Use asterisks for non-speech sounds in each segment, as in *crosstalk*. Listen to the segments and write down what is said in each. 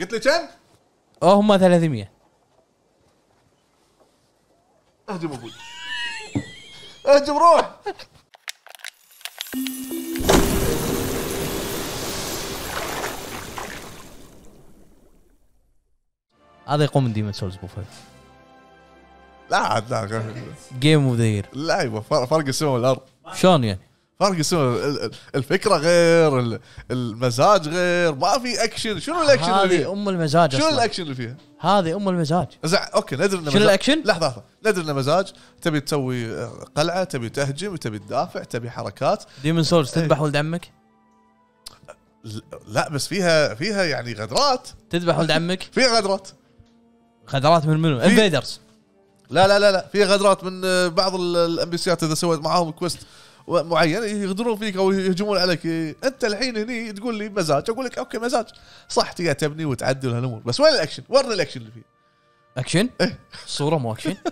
قلت لي كم؟ هم 300 اهجم ابوي اهجم روح هذا يقوم من ديمن سولز بو لا عاد لا جيم اوف ذا لا يبا فرق السماء والارض شلون يعني؟ فرق السنة الفكره غير المزاج غير ما في اكشن شنو الاكشن اللي هذه فيها؟ ام المزاج شنو الاكشن اللي فيها؟ هذه ام المزاج اوكي ندري انه شنو الأكشن؟ لحظه لحظه ندري انه مزاج تبي تسوي آه، قلعه تبي تهجم تبي تدافع تبي حركات ديمون سولز تذبح ولد عمك لا بس فيها فيها يعني غدرات تذبح ولد عمك *laughs* في غدرات غدرات من منو انفيدرز لا لا لا لا في غدرات من آه، بعض الام بي سيات اذا سويت معاهم كويست معينه يغدرون فيك او يهجمون عليك انت الحين هني تقول لي مزاج اقول لك اوكي مزاج صح تقدر تبني وتعدل هالامور بس وين الاكشن؟ وين الاكشن اللي فيه؟ اكشن؟ ايه صوره مو اكشن *laughs*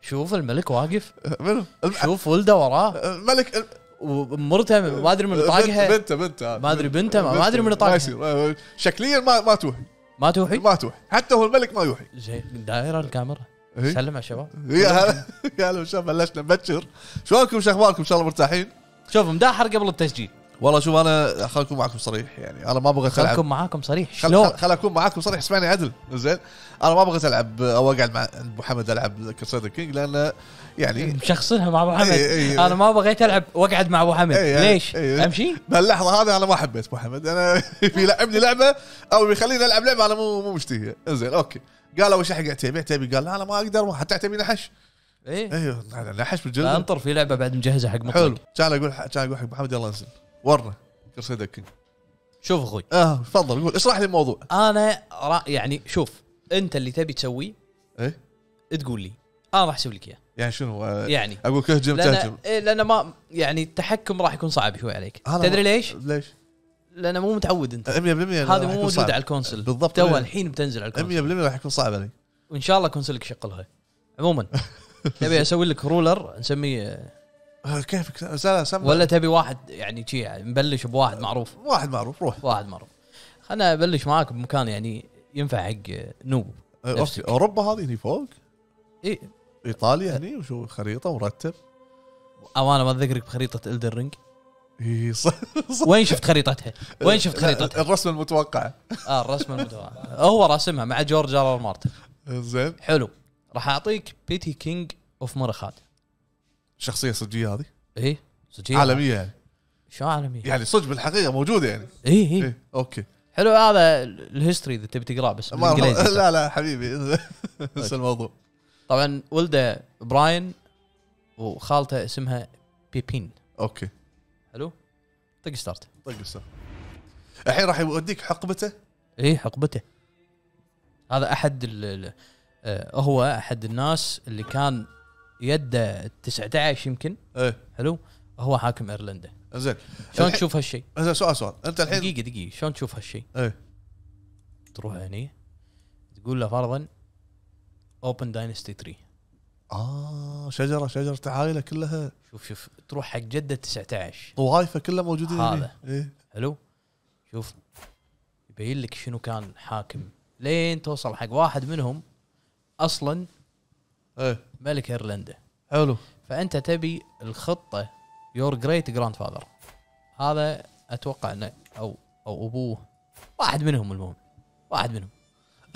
شوف الملك واقف منو؟ شوف ولده وراه الملك ومرته ما ادري من طاقها بنته بنته ما ادري بنته ما ادري من طاقها شكليا ما ما توحي ما توحي؟ ما توحي حتى هو الملك ما يوحي زين دايره الكاميرا إيه؟ سلم على الشباب إيه، يا هلا *laughs* يا هلا شباب بلشنا مبكر شلونكم شو اخباركم ان شاء الله مرتاحين شوف مداحر قبل التسجيل والله شوف انا خليني اكون معاكم صريح يعني انا ما ابغى العب اكون معاكم صريح شلون؟ خل... اكون معاكم صريح اسمعني عدل زين انا ما بغيت العب او اقعد مع ابو حمد العب كرسيدر كينج لان يعني مشخصنها مع ابو حمد أي أي انا ما بغيت العب واقعد مع ابو حمد أي يعني ليش؟ أي امشي؟ بهاللحظه هذه انا ما حبيت ابو حمد انا *laughs* بيلعبني لعبه او بيخليني العب لعبه انا مو مو مشتهيها زين اوكي قال اول شيء حق عتيبي عتيبي قال لا انا ما اقدر ما حتى عتيبي نحش ايه ايوه نحش بالجلد انطر في لعبه بعد مجهزه حق مطلق حلو كان اقول كان اقول حق محمد يلا انزل ورنا كرسيدر كينج شوف اخوي اه تفضل قول اشرح لي الموضوع انا رأ... يعني شوف انت اللي تبي تسويه ايه تقول لي انا راح اسوي لك اياه يعني شنو آه، يعني اقول لك اهجم تهجم إيه، لان إيه، ما يعني التحكم راح يكون صعب شوي عليك تدري ليش؟ ليش؟ لانه مو متعود انت 100% هذا مو موجود على الكونسل بالضبط. تو الحين بتنزل على الكونسل 100% راح يكون صعب علي وان شاء الله كونسلك يشغلها عموما *laughs* نبي اسوي لك رولر نسميه آه، كيفك سلا سمع ولا تبي واحد يعني شي يعني نبلش بواحد معروف واحد معروف روح واحد معروف خلنا ابلش معاك بمكان يعني ينفع حق نوب إيه، اوكي اوروبا هذه هني فوق اي ايطاليا هني وشو خريطه مرتب امانه ما اتذكرك بخريطه الدر رينج اي صح, صح وين شفت خريطتها؟ وين شفت خريطتها؟ الرسم المتوقع اه الرسم المتوقع هو راسمها مع جورج ار مارتن زين حلو راح اعطيك بيتي كينج اوف مرخات شخصيه صجيه هذه؟ ايه صجيه عالميه يعني شو عالميه؟ يعني صدق بالحقيقه موجوده يعني اي اي إيه؟ اوكي حلو هذا الهيستوري اذا تبي تقراه بس بالانجليزي *laughs* لا لا حبيبي انسى *laughs* طيب. الموضوع طبعا ولده براين وخالته اسمها بيبين اوكي حلو طق ستارت طق ستارت الحين راح يوديك حقبته اي حقبته هذا احد ال آه، هو احد الناس اللي كان يده 19 يمكن ايه حلو هو حاكم ايرلندا زين شلون تشوف هالشيء؟ زين سؤال سؤال انت الحين دقيقه دقيقه شلون تشوف هالشيء؟ ايه تروح هني تقول له فرضا اوبن داينستي 3 اه شجره شجره عائله كلها شوف شوف تروح حق جده 19 طوائفه كلها موجودين هذا إيه؟ حلو شوف يبين لك شنو كان حاكم لين توصل حق واحد منهم اصلا ايه ملك ايرلندا حلو فانت تبي الخطه يور جريت جراند فاذر هذا اتوقع انه او او ابوه واحد منهم المهم واحد منهم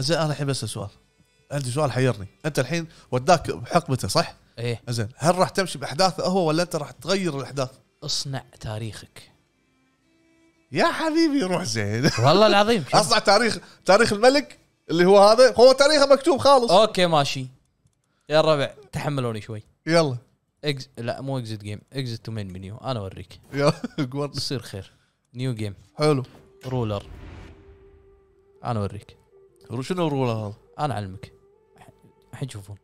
زين انا الحين بس سؤال عندي سؤال حيرني انت الحين وداك بحقبته صح؟ ايه زين هل راح تمشي باحداثه هو ولا انت راح تغير الاحداث؟ اصنع تاريخك يا حبيبي روح زين والله العظيم اصنع تاريخ تاريخ الملك اللي هو هذا هو تاريخه مكتوب خالص اوكي ماشي يا الربع تحملوني شوي يلا اكز لا مو اكزيت جيم اكزيت تو مين منيو انا اوريك يلا يصير خير نيو جيم حلو رولر انا اوريك شنو الرولر هذا؟ انا اعلمك الحين تشوفون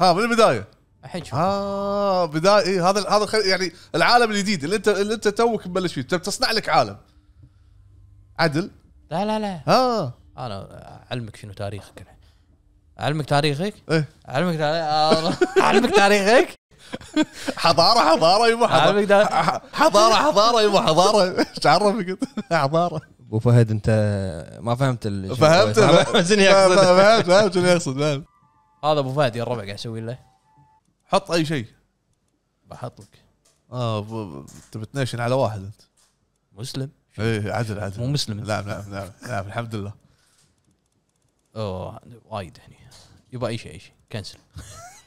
ها من البدايه الحين تشوفون اه بدايه إيه هذا هذا يعني العالم الجديد اللي انت اللي انت توك مبلش فيه تصنع لك عالم عدل لا لا لا ها انا اعلمك شنو تاريخك الحين اعلمك تاريخك؟ ايه اعلمك تاريخ اعلمك آه. *laughs* تاريخك؟ حضاره حضاره يبا حضاره حضاره حضاره يبا حضاره ايش عرفك حضاره ابو فهد انت ما فهمت فهمت فهمت شنو يقصد فهمت فهمت شنو يقصد هذا ابو فهد يا الربع قاعد يسوي له حط اي شيء بحط لك اه تبي تنيشن على واحد انت مسلم ايه عدل عدل مو مسلم نعم نعم نعم نعم الحمد لله اوه وايد هني يبغى اي شيء اي شيء كنسل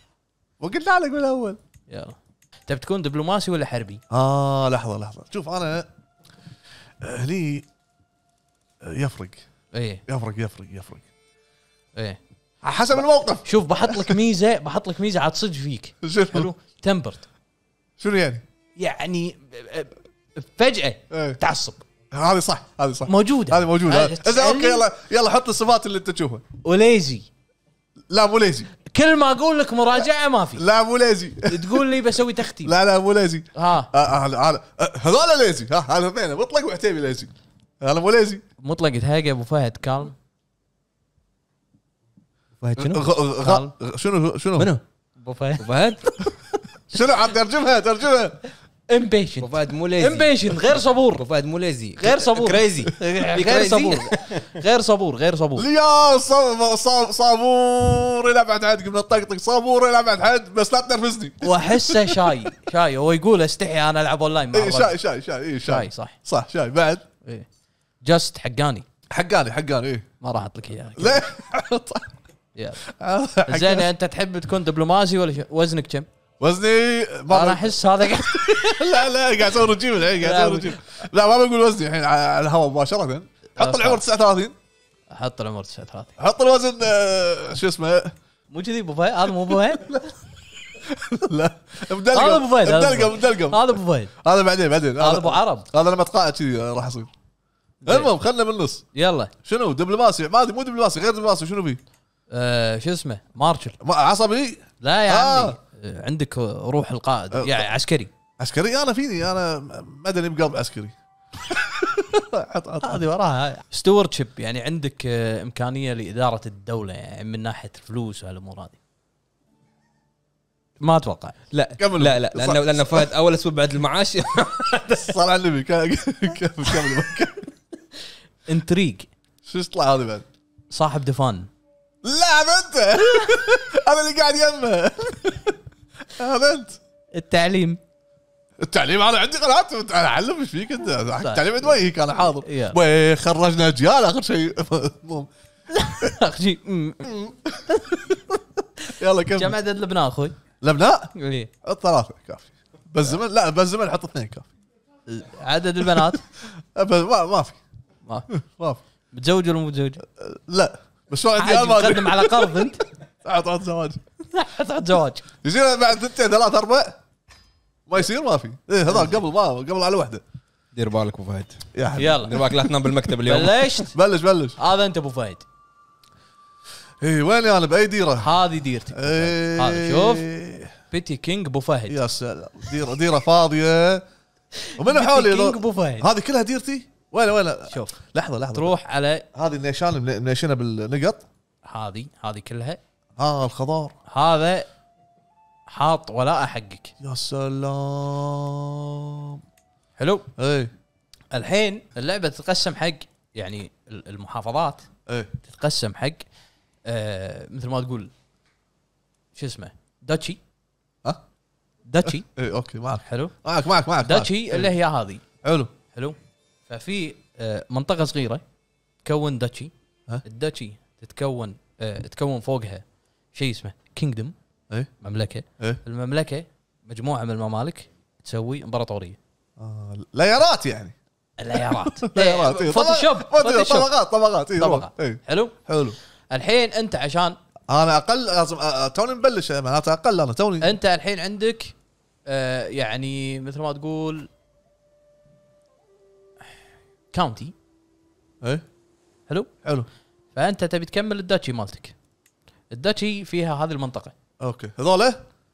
*laughs* وقلنا لك من الاول يلا تبي تكون دبلوماسي ولا حربي؟ اه لحظه لحظه شوف انا هني آه، آه، يفرق ايه يفرق يفرق يفرق ايه حسب الموقف شوف بحط لك ميزه بحط لك ميزه عاد صدق فيك حلو تمبرد شنو يعني؟ يعني آه، فجاه ايه. تعصب هذه صح هذه صح موجوده هذه موجوده اوكي يلا يلا حط الصفات اللي انت تشوفها وليزي لا مو ليزي كل ما اقول لك مراجعه ما في لا مو ليزي تقول لي بسوي تختيم لا لا مو ليزي ها آه، آه، هذول ليزي هذا اثنين مطلق وعتيبي ليزي هذا مو ليزي مطلق تهاجى ابو فهد كالم فهد شنو؟ غ... شنو شنو؟ منو؟ ابو فهد ابو فهد *laughs* شنو عاد ترجمها ترجمها امبيشن فؤاد مو ليزي امبيشن غير صبور فؤاد مو ليزي غير صبور *laughs* كريزي غير صبور غير صبور غير صبور يا صبور الى بعد حد قبل الطقطق صبور الى بعد حد بس لا تنرفزني *laughs* واحسه شاي شاي هو يقول استحي انا العب اون لاين شاي شاي إيه، شاي شاي صح صح شاي بعد إيه. جاست حقاني حقاني حقاني ايه ما راح احط اياه *laughs* ليه؟ زين انت تحب تكون دبلوماسي ولا وزنك كم؟ وزني ما انا احس هذا قاعد *laughs* لا لا قاعد اسوي رجيم الحين قاعد اسوي رجيم لا ما بقول وزني الحين على الهواء مباشره حط العمر 39 حط العمر 39 حط الوزن آه، شو اسمه مو كذي ابو فهد هذا مو ابو فهد *laughs* لا مدلقم هذا ابو فهد مدلقم مدلقم هذا ابو فهد هذا بعدين بعدين هذا ابو عرب هذا لما تقاعد كذي آه، راح يصير المهم خلنا بالنص يلا شنو دبلوماسي ما ادري مو دبلوماسي غير دبلوماسي شنو فيه؟ آه، شو اسمه مارشل عصبي لا يا عمي عندك روح القائد أه، يعني عسكري عسكري انا فيني انا مدني بقلب عسكري *laughs* هذه وراها ستورد شيب يعني عندك آه، امكانيه لاداره الدوله يعني من ناحيه الفلوس والامور هذه ما اتوقع لا كمل لا لا لانه لانه فهد اول اسبوع بعد المعاش *laughs* صار على النبي كمل كمل انتريج شو يطلع هذا بعد؟ صاحب دفان لا انت *laughs* انا اللي قاعد يمه هذا انت التعليم التعليم انا عندي قناه انا اعلم ايش فيك انت التعليم عند انا حاضر خرجنا اجيال اخر شيء *laughs* اخر شيء *laughs* يلا كمل كم عدد الابناء اخوي؟ الابناء؟ اي ثلاثة كافي بالزمن لا بالزمن حط اثنين كافي عدد البنات؟ *laughs* ما ما في ما ما في متزوج ولا مو متزوج؟ لا بس عندي ما تقدم على قرض انت؟ اعطى اعط زواج زواج *laughs* يصير بعد ثنتين ثلاث اربع ما يصير ما في ايه هذا قبل ما قبل على وحده دير بالك ابو فهد يلا دير بالك لا تنام بالمكتب اليوم بلشت *laughs* بلش بلش هذا انت ابو فهد اي وين انا باي ديره؟ هذه ديرتك هذا شوف بيتي كينج ابو فهد يا سلام ديره ديره فاضيه ومن حولي كينج ابو فهد هذه كلها ديرتي وين وين شوف لحظه لحظه تروح على هذه نيشان نيشنها بالنقط هذه هذه كلها ها الخضار هذا حاط ولاءه حقك يا سلام حلو اي الحين اللعبه تتقسم حق يعني المحافظات ايه تتقسم حق آه مثل ما تقول شو اسمه داتشي ها داتشي *laughs* اي اوكي معك حلو معك معك معك داتشي إيه. اللي هي هذه حلو حلو ففي آه منطقه صغيره تكون داتشي الداتشي تتكون آه تكون فوقها شيء اسمه كينجدوم ايه مملكه ايه المملكه مجموعه من الممالك تسوي امبراطوريه آه ليارات يعني ليارات *laughs* ليارات فوتوشوب إيه، طبقات طبقات إيه طبقات إيه. حلو حلو الحين انت عشان انا اقل لازم آه، آه، توني مبلش يعني معناته اقل انا توني انت الحين عندك آه، يعني مثل ما تقول كاونتي ايه حلو حلو فانت تبي تكمل الداتشي مالتك الدتشي فيها هذه المنطقه اوكي هذول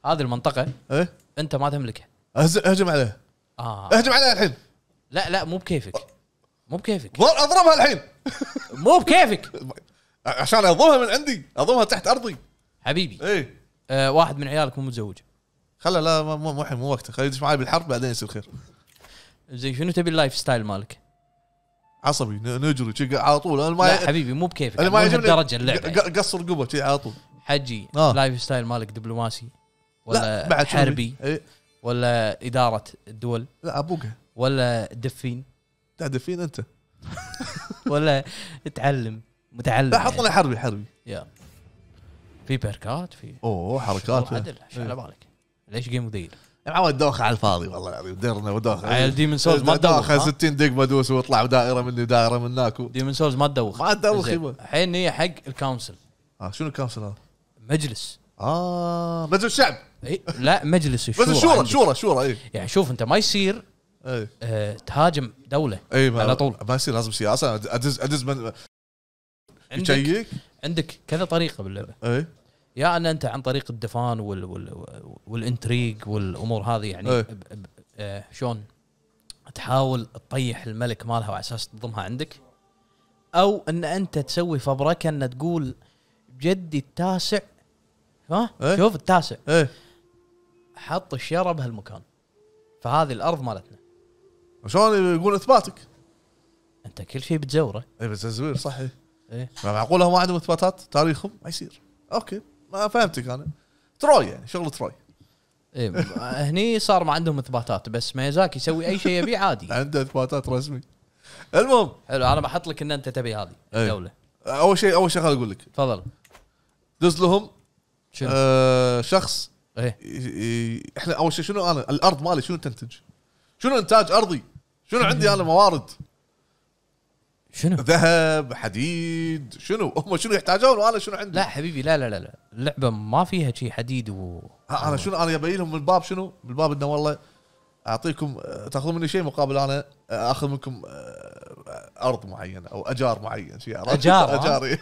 هذه المنطقه ايه انت ما تملكها اهجم عليه اه اهجم عليه الحين لا لا مو بكيفك مو بكيفك اضربها الحين مو بكيفك *laughs* عشان اضمها من عندي اضمها تحت ارضي حبيبي ايه آه واحد من عيالك مو متزوج خله لا مو مو الحين مو وقته خليه يدش معي بالحرب بعدين يصير خير زين شنو تبي اللايف ستايل مالك؟ عصبي نجري على طول انا ما لا حبيبي مو بكيفك انا ما يعجبني درجه اللعبه يعني. قصر قبه على طول حجي آه. لايف ستايل مالك دبلوماسي ولا بعد حربي إيه؟ ولا اداره الدول لا ابوك ولا دفين تدفين انت *laughs* ولا تعلم متعلم لا يعني. حطنا يعني. حربي حربي يا في بيركات في اوه حركات عدل إيه. على بالك ليش جيم ذا معود دوخه على الفاضي والله العظيم درنا ودوخه عيل ديمن سولز ما تدوخ دوخه 60 دق بدوس واطلع ودائره مني ودائره من هناك ديمن سولز ما تدوخ ما تدوخ الحين هي حق الكونسل آه شنو الكونسل هذا؟ مجلس اه مجلس الشعب اي لا مجلس الشورى مجلس الشورى شورى شورى اي يعني شوف انت ما يصير أي. آه تهاجم دوله اي على طول ما يصير لازم سياسه ادز ادز من عندك, عندك كذا طريقه باللعبه اي يا ان انت عن طريق الدفان وال وال والانتريج والامور هذه يعني ايه. آه شلون تحاول تطيح الملك مالها وعلى اساس تضمها عندك او ان انت تسوي فبركه ان تقول جدي التاسع ها ايه؟ شوف التاسع ايه؟ حط الشيره بهالمكان فهذه الارض مالتنا شلون يقول اثباتك انت كل شيء بتزوره اي بس صحيح صح ايه ما عندهم اثباتات تاريخهم ما يصير اوكي ما فهمتك انا تروي يعني شغل تروي إيه هني صار ما عندهم اثباتات بس ميازاكي يسوي اي شيء يبيه عادي *laughs* عنده اثباتات رسمي المهم حلو انا بحط لك ان انت تبي هذه إيه. الدوله إيه. اول شيء اول شيء خليني اقول لك تفضل دز لهم شنو؟ آه شخص ايه احنا اول شيء شنو انا الارض مالي شنو تنتج؟ شنو انتاج ارضي؟ شنو عندي انا موارد؟ شنو؟ ذهب حديد شنو هم شنو يحتاجون وانا شنو عندي لا حبيبي لا لا لا لا اللعبه ما فيها شيء حديد و آه، انا شنو انا ابين لهم من الباب شنو؟ من الباب انه والله اعطيكم آه، تاخذون مني شيء مقابل انا آه، اخذ منكم ارض معينه او اجار معين شيء اجار اجاري إيه.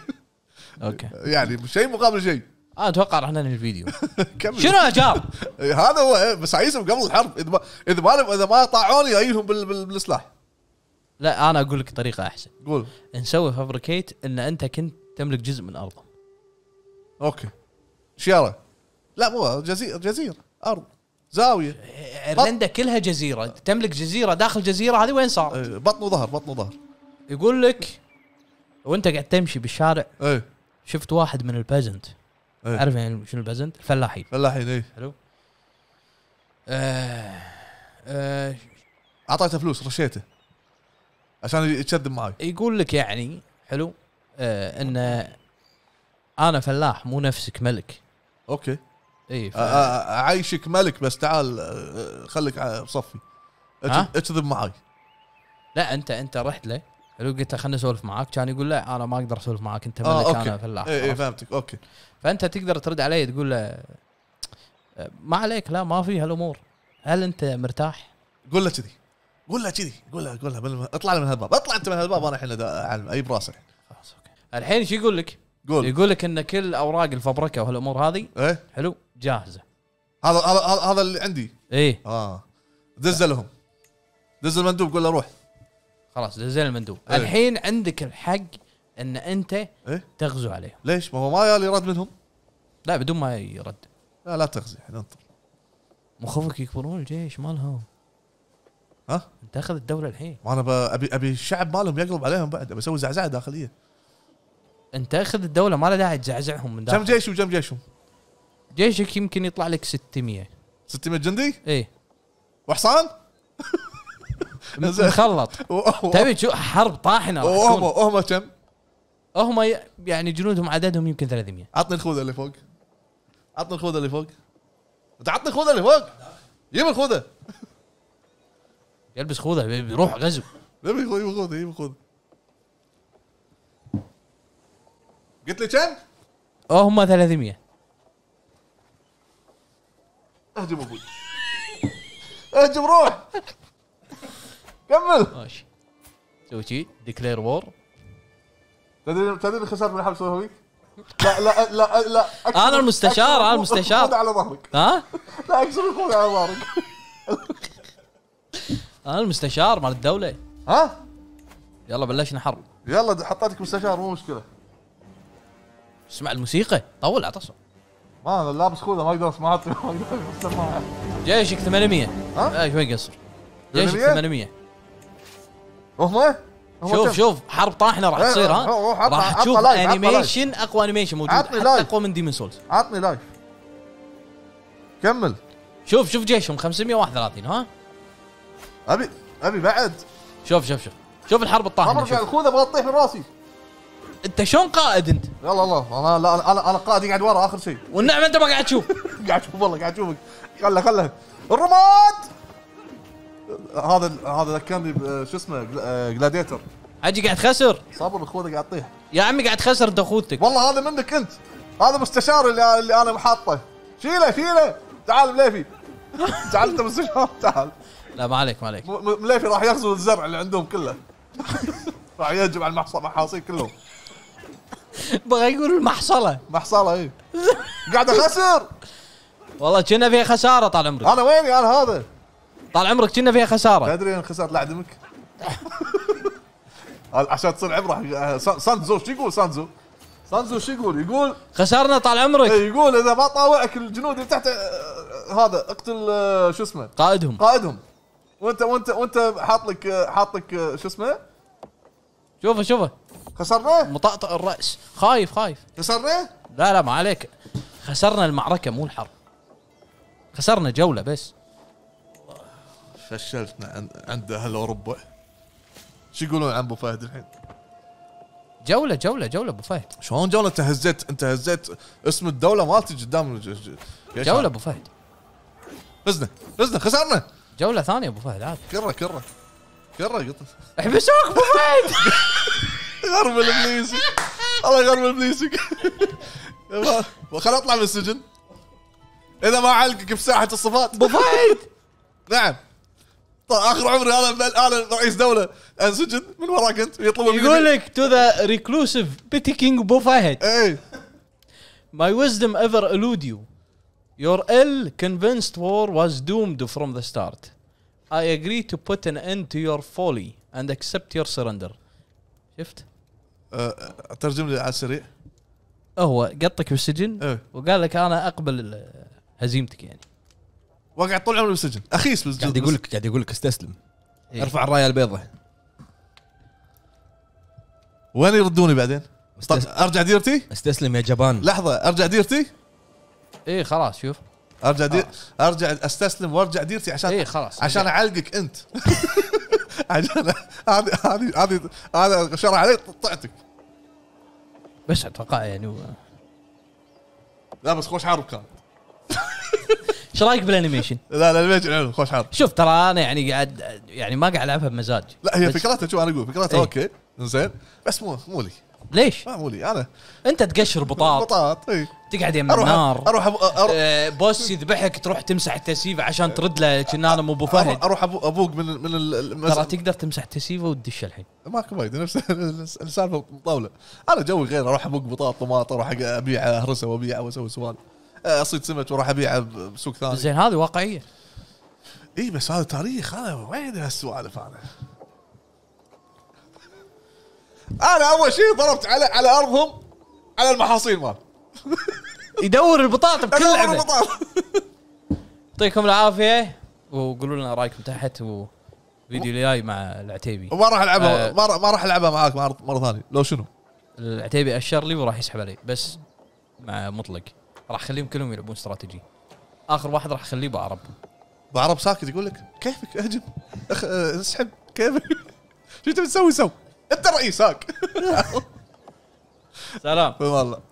اوكي *laughs* يعني شيء مقابل شيء انا اتوقع راح ننهي الفيديو *laughs* شنو اجار؟ *laughs* إيه، هذا هو إيه، بس عايزهم قبل الحرب اذا ما اذا ما اذا ما طاعوني اجيهم بالسلاح لا انا اقول لك طريقه احسن قول نسوي فابريكيت ان انت كنت تملك جزء من ارضه اوكي شيره لا مو جزيره جزيره ارض زاويه ايرلندا كلها جزيره تملك جزيره داخل جزيره هذه وين صارت؟ إيه، بطن وظهر بطن وظهر يقول لك وانت قاعد تمشي بالشارع ايه شفت واحد من البازنت ايه عارف يعني شنو البازنت؟ الفلاحين فلاحين ايه حلو آه آه اعطيته فلوس رشيته عشان يكذب معي يقول لك يعني حلو آه ان انا فلاح مو نفسك ملك اوكي اي ف... اعيشك ملك بس تعال آه، خليك صفي اكذب معي لا انت انت رحت له حلو قلت له خليني اسولف معاك كان يقول لا انا ما اقدر اسولف معاك انت آه، ملك آه أوكي. انا فلاح اي اي فهمتك اوكي فانت تقدر ترد علي تقول له آه، ما عليك لا ما في هالامور هل انت مرتاح؟ قول له كذي قول له كذي قول له قول له اطلع من هالباب اطلع انت من هالباب انا الحين اعلم اي براسك خلاص اوكي الحين شو يقول لك؟ قول يقول لك ان كل اوراق الفبركه وهالامور هذه ايه حلو جاهزه هذا هذا هذا اللي عندي ايه اه دز لهم دز المندوب قول له روح خلاص دز المندوب إيه؟ الحين عندك الحق ان انت إيه؟ تغزو عليهم ليش ما هو ما يالي رد منهم لا بدون ما يرد لا لا تغزي انطر مخوفك يكبرون الجيش مالهم ها انت اخذ الدوله الحين ما انا ابي ابي الشعب مالهم يقلب عليهم بعد ابي اسوي زعزعه داخليه انت اخذ الدوله ما له داعي تزعزعهم من داخل كم جيش وكم جيشهم؟ جيشك يمكن يطلع لك 600 600 جندي؟ ايه وحصان؟ *laughs* مخلط *laughs* تبي تشوف حرب طاحنه وهم وهم كم؟ هم يعني جنودهم عددهم يمكن 300 عطني الخوذه اللي فوق عطني الخوذه اللي فوق انت عطني الخوذه اللي فوق جيب الخوذه يلبس خوذه بيروح غزو لا خوذه يبي خوذه قلت لي كم؟ اه هم 300 اهجم ابوي اهجم روح كمل ماشي سوي شي ديكلير وور تدري تدري اللي خسرت من حبس سويها لا لا لا لا انا المستشار انا المستشار على ظهرك ها؟ لا اكسر خذ على ظهرك انا المستشار مال الدوله ها يلا بلشنا حرب يلا حطيتك مستشار مو مشكله اسمع الموسيقى طول عطسه ما انا لابس خوذه ما اقدر اسمع جيشك 800 ها؟ ايش ما يقصر جيشك 800 هم؟ شوف شوف حرب طاحنه راح إيه، تصير ها راح تشوف انيميشن اقوى انيميشن موجود لايف اقوى من ديمون سولز عطني لايف كمل شوف شوف جيشهم 531 ها ابي ابي بعد شوف شوف شوف شوف الحرب الطاحنه شوف. خذ ابغى تطيح من راسي انت شلون قائد انت؟ يلا الله انا لا انا انا قائد يقعد ورا اخر شيء والنعم انت ما قاعد تشوف *laughs* قاعد اشوف والله قاعد اشوفك خله خله الرماد هذا هذا ذكرني شو اسمه جلاديتر عجي آه، قاعد خسر صبر الخوذة قاعد تطيح يا عمي قاعد خسر انت اخوتك والله هذا منك انت هذا مستشار اللي, اللي انا محطه شيله شيله تعال بليفي تعال انت مستشار تعال لا ما عليك ما عليك مليفي راح يغزو الزرع اللي عندهم كله *laughs* راح يهجم على المحاصيل كلهم بغى يقول المحصله محصله اي قاعد اخسر والله كنا فيها خساره طال عمرك انا ويني انا هذا طال عمرك كنا فيها خساره تدري ان خسرت لعدمك *laughs* عشان تصير عبره سانزو شو يقول سانزو؟ سانزو شو يقول؟ يقول خسرنا طال عمرك إيه، يقول اذا ما طاوعك الجنود اللي تحت آه، هذا اقتل آه، شو اسمه قائدهم قائدهم وانت وانت وانت حاط لك حاط لك شو اسمه شوفه شوفه خسرناه مطقطق الراس خايف خايف خسرناه لا لا ما عليك خسرنا المعركه مو الحرب خسرنا جوله بس فشلتنا عند اهل اوروبا شو يقولون عن ابو فهد الحين؟ جوله جوله جوله ابو فهد شلون جوله انت هزيت انت هزيت اسم الدوله مالتي قدام جوله ابو فهد فزنا فزنا خسرنا جوله ثانيه ابو فهد عاد كره كره كره قط احبسوك إيه، ابو فهد *laughs* غرب ابليسك الله يغرب ابليسك خل اطلع من السجن اذا ما علقك بساحه الصفات ابو فهد نعم طيب، اخر عمري انا انا رئيس دوله انسجن من وراك انت يطلب يقول لك تو ذا ريكلوسيف بيتي كينج ابو فهد اي ماي ويزدم ايفر الود يو Your ill convinced war was doomed from the start. I agree to put an end to your folly and accept your surrender شفت؟ أه، ترجم لي على السريع هو قطك بالسجن إيه. وقال لك انا اقبل هزيمتك يعني وقع طول عمره بالسجن اخيس بالسجن قاعد يقول لك قاعد يقول لك استسلم إيه؟ ارفع الرايه البيضة وين يردوني بعدين؟ استسلم. ارجع ديرتي؟ استسلم يا جبان لحظه ارجع ديرتي؟ ايه خلاص شوف ارجع آه. ارجع استسلم وارجع ديرتي عشان إيه خلاص عشان إيه. اعلقك انت *laughs* عشان هذه هذه هذه هذا شرع عليك طعتك بس اتوقع يعني و... لا بس خوش حرب كان ايش *laughs* رايك بالانيميشن؟ لا الانيميشن حلو خوش حرب شوف ترى انا يعني قاعد يعني ما قاعد العبها بمزاج لا هي فكرتها شو انا اقول فكرتها إيه. اوكي زين بس مو مو لي ليش؟ ما لي انا انت تقشر بطاط بطاط اي تقعد يم أروح النار اروح أبو أروح آه، بوس يذبحك تروح تمسح التسيفه عشان ترد له كنا انا مو ابو فهد اروح أبو ابوك من من ترى تقدر تمسح التسيفه وتدش الحين ماكو وايد نفس السالفه مطوله انا جوي غير اروح ابوك بطاط طماط اروح ابيع اهرسه وابيعه واسوي سوالف آه، اصيد سمك واروح ابيعه بسوق ثاني زين هذه واقعيه اي بس هذا تاريخ هذا وين هالسوالف هذا انا اول شيء ضربت على على ارضهم على المحاصيل مال يدور البطاطا *laughs* بكل لعبه يعطيكم العافيه وقولوا لنا رايكم تحت وفيديو الجاي مع العتيبي وما راح العبها آه ما راح العبها معاك مره ثانيه لو شنو العتيبي اشر لي وراح يسحب علي بس مع مطلق راح اخليهم كلهم يلعبون استراتيجي اخر واحد راح اخليه بعرب بعرب ساكت يقول لك كيفك اهجم اسحب كيفك *laughs* شو تبي تسوي سو انت الرئيس هاك سلام والله